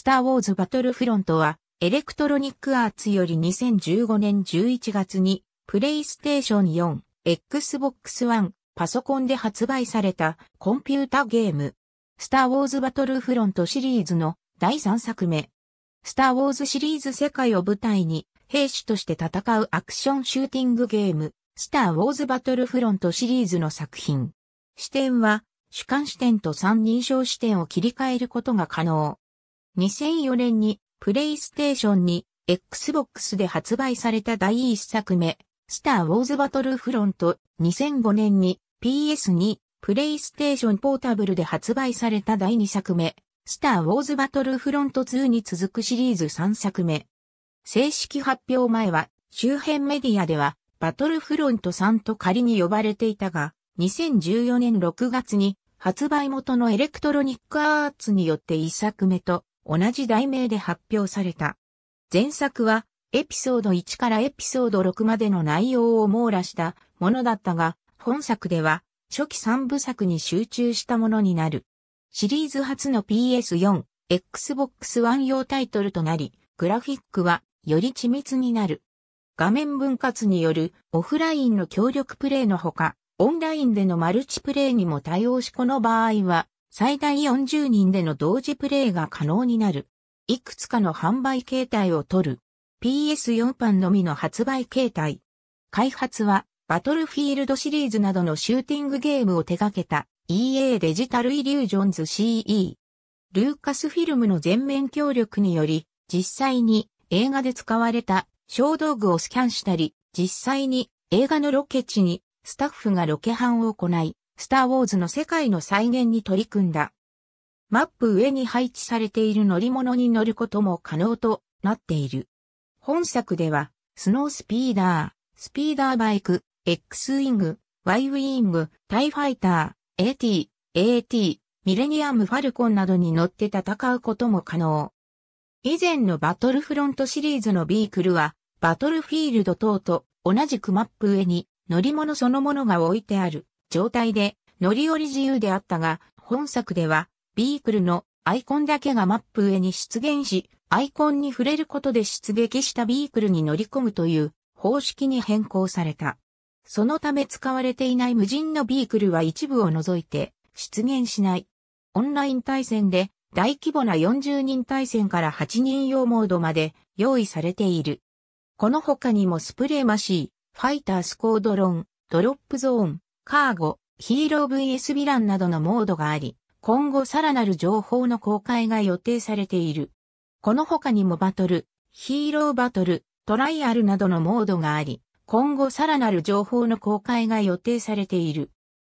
スター・ウォーズ・バトルフロントは、エレクトロニック・アーツより2015年11月に、プレイステーション4、Xbox One、パソコンで発売されたコンピュータゲーム。スター・ウォーズ・バトルフロントシリーズの第3作目。スター・ウォーズシリーズ世界を舞台に、兵士として戦うアクションシューティングゲーム、スター・ウォーズ・バトルフロントシリーズの作品。視点は、主観視点と三人称視点を切り替えることが可能。2004年にプレイステーションに Xbox で発売された第1作目、スター・ウォーズ・バトルフロント2005年に PS2 プレイステーションポータブルで発売された第2作目、スター・ウォーズ・バトルフロント2に続くシリーズ3作目。正式発表前は周辺メディアではバトルフロント3と仮に呼ばれていたが、2014年6月に発売元のエレクトロニックアーツによって1作目と同じ題名で発表された。前作はエピソード1からエピソード6までの内容を網羅したものだったが、本作では初期3部作に集中したものになる。シリーズ初の PS4、Xbox One 用タイトルとなり、グラフィックはより緻密になる。画面分割によるオフラインの協力プレイのほか、オンラインでのマルチプレイにも対応しこの場合は最大40人での同時プレイが可能になる。いくつかの販売形態を取る。PS4 版のみの発売形態。開発は、バトルフィールドシリーズなどのシューティングゲームを手掛けた EA デジタルイリュージョンズ CE。ルーカスフィルムの全面協力により、実際に映画で使われた小道具をスキャンしたり、実際に映画のロケ地にスタッフがロケハンを行い、スター・ウォーズの世界の再現に取り組んだ。マップ上に配置されている乗り物に乗ることも可能となっている。本作では、スノースピーダー、スピーダーバイク、X ウィング、Y ウィング、タイファイター、AT、AT、ミレニアム・ファルコンなどに乗って戦うことも可能。以前のバトルフロントシリーズのビークルは、バトルフィールド等と同じくマップ上に乗り物そのものが置いてある。状態で乗り降り自由であったが、本作では、ビークルのアイコンだけがマップ上に出現し、アイコンに触れることで出撃したビークルに乗り込むという方式に変更された。そのため使われていない無人のビークルは一部を除いて出現しない。オンライン対戦で大規模な40人対戦から8人用モードまで用意されている。この他にもスプレーマシー、ファイタースコードロン、ドロップゾーン、カーゴ、ヒーロー VS ヴィランなどのモードがあり、今後さらなる情報の公開が予定されている。この他にもバトル、ヒーローバトル、トライアルなどのモードがあり、今後さらなる情報の公開が予定されている。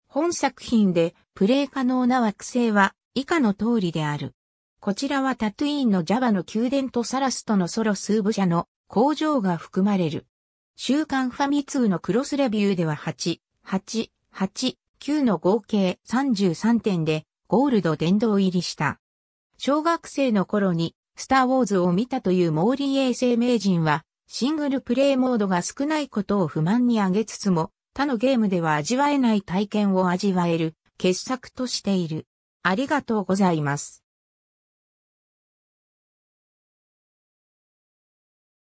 本作品でプレイ可能な惑星は以下の通りである。こちらはタトゥイーンのジャバの宮殿とサラスとのソロ数部社の工場が含まれる。週刊ファミ通のクロスレビューでは8、8、8、9の合計33点でゴールド殿堂入りした。小学生の頃にスターウォーズを見たというモーリー衛星名人はシングルプレイモードが少ないことを不満に挙げつつも他のゲームでは味わえない体験を味わえる傑作としている。ありがとうございます。